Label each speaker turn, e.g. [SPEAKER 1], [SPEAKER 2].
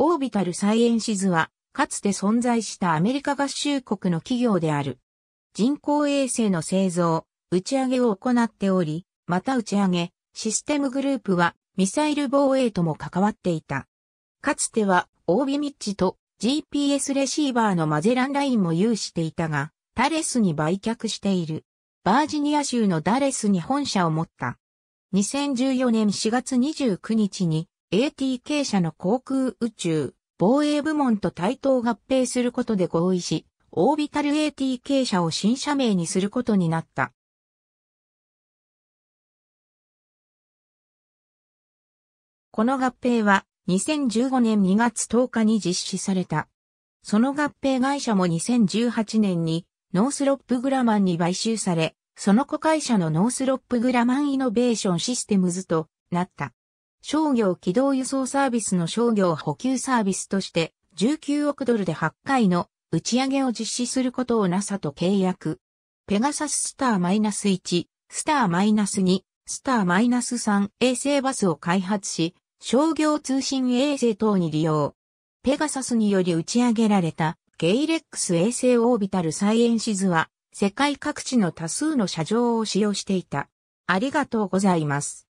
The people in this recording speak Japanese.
[SPEAKER 1] オービタルサイエンシズは、かつて存在したアメリカ合衆国の企業である。
[SPEAKER 2] 人工衛星の製造、打ち上げを行っており、また打ち上げ、システムグループはミサイル防衛とも関わっていた。かつては、オービミッチと GPS レシーバーのマゼランラインも有していたが、タレスに売却している。バージニア州のダレスに本社を持った。2014年4月29日に ATK 社の航空宇宙、防衛部門と対等合併することで合意し、オービタル ATK 社
[SPEAKER 1] を新社名にすることになった。この合併は2015年2月
[SPEAKER 2] 10日に実施された。その合併会社も2018年にノースロップグラマンに買収され、その子会社のノースロップグラマンイノベーションシステムズとなった。商業軌道輸送サービスの商業補給サービスとして19億ドルで8回の打ち上げを実施することを NASA と契約。ペガサススター -1、スター -2、スター -3 衛星バスを開発し、商業通信衛星等に利用。ペガサスにより打ち上げられたゲイレックス衛星オービタルサイエンシズは
[SPEAKER 1] 世界各地の多数の車上を使用していた。ありがとうございます。